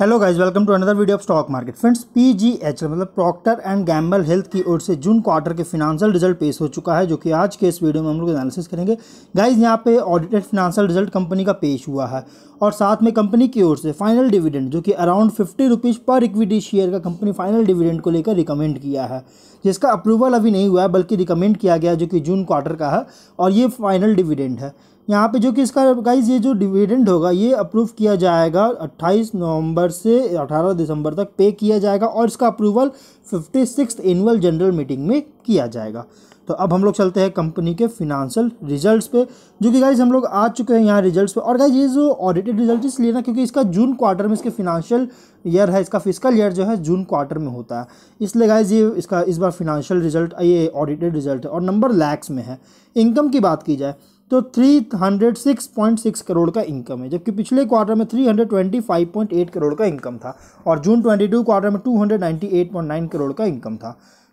hello guys welcome to another video of stock market friends PGH मतलब Procter and Gamble Health की ओर से June quarter के financial result पेश हो चुका है जो कि आज के इस वीडियो में हम लोग एनालिसिस करेंगे गाइस यहां पे ऑडिटेड फिनांशियल रिजल्ट कंपनी का पेश हुआ है और साथ में कंपनी की ओर से फाइनल डिविडेंड जो कि अराउंड फिफ्टी रुपीज़ पर इक्विटी शेयर का कंपनी फाइनल डिविडेंड को लेकर रिकमेंड किया है जिसका अप्रूवल अभी नहीं हुआ है बल्कि रिकमेंड किया गया जो कि जून क्वार्टर का है और ये फाइनल डिविडेंड है यहाँ पे जो कि इसका गाइज ये जो डिविडेंड होगा ये अप्रूव किया जाएगा 28 नवंबर से 18 दिसंबर तक पे किया जाएगा और इसका approval fifty six annual general meeting में किया जाएगा तो अब हम लोग चलते हैं कंपनी के फिनेंशियल रिजल्ट्स पे जो कि गाइज हम लोग आ चुके हैं यहाँ रिजल्ट्स पे और गाइज ये जो ऑडिटेड रिजल्ट इसलिए ना क्योंकि इसका जून क्वार्टर में इसके फिनेंशियल ईयर है इसका फिजिकल ईयर जो है जून क्वार्टर में होता है इसलिए गाइज ये इसका इस बार फिनेंशियल रिजल्ट ये ऑडिटेड रिजल्ट है और नंबर लैक्स में है इनकम की बात की जाए तो 306.6 करोड़ का इनकम है जबकि पिछले क्वार्टर में 325.8 करोड़ का इनकम था और जून 22 क्वार्टर में 298.9 करोड़ का इनकम था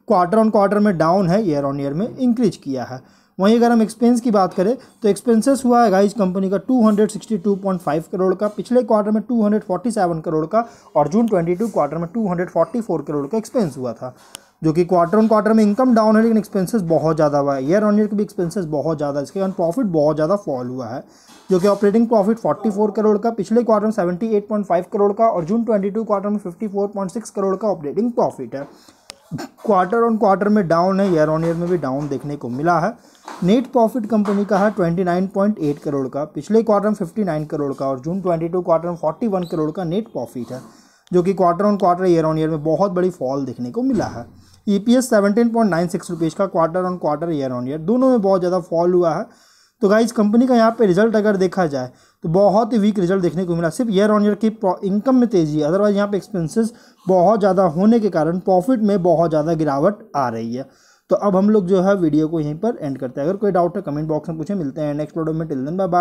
क्वार्टर ऑन क्वार्टर में डाउन है ईयर ऑन ईयर में इंक्रीज किया है वहीं अगर हम एक्सपेंस की बात करें तो एक्सपेंसेस हुआ है गाइज कंपनी का 262.5 करोड़ का पिछले क्वार्टर में 247 करोड़ का और जून 22 क्वार्टर में 244 करोड़ का एक्सपेंस हुआ था जो कि क्वार्टर ऑन क्वार्टर में इनकम डाउन है लेकिन एक्सपेंसेस बहुत ज़्यादा हुआ है ईयर ऑन ईयर के भी एक्सपेंसेस बहुत ज़्यादा इसके कारण प्रॉफिट बहुत ज़्यादा फॉल हुआ है जो कि ऑपरेटिंग प्रॉफिट 44 करोड़ का पिछले क्वार्टर में 78.5 करोड़ का और जून 22 क्वार्टर में 54.6 करोड़ का ऑपरेटिंग प्रॉफिट है क्वार्टर ऑन क्वार्टर में डाउन है ईयर ऑन ईयर में भी डाउन देखने को मिला है नेट प्रॉफिट कंपनी का है 29.8 करोड़ का पिछले क्वार्टर में 59 करोड़ का और जून 22 क्वार्टर में 41 करोड़ का नेट प्रॉफिट है जो कि quarter on quarter year on year में बहुत बड़ी फॉल देखने को मिला है E P S seventeen point nine six rupees का quarter on quarter year on year दोनों में बहुत ज़्यादा फॉल हुआ है तो गाइज कंपनी का यहाँ पे रिजल्ट अगर देखा जाए तो बहुत ही वीक रिजल्ट देखने को मिला सिर्फ ईयर ऑन ईयर की इनकम में तेज़ी है अदरवाइज यहाँ पे एक्सपेंसेस बहुत ज़्यादा होने के कारण प्रॉफिट में बहुत ज़्यादा गिरावट आ रही है तो अब हम लोग जो है वीडियो को यहीं पर एंड करते हैं अगर कोई डाउट है कमेंट बॉक्स में पूछे मिलते हैं नेक्स्ट वीडियो में टिल दिन बाय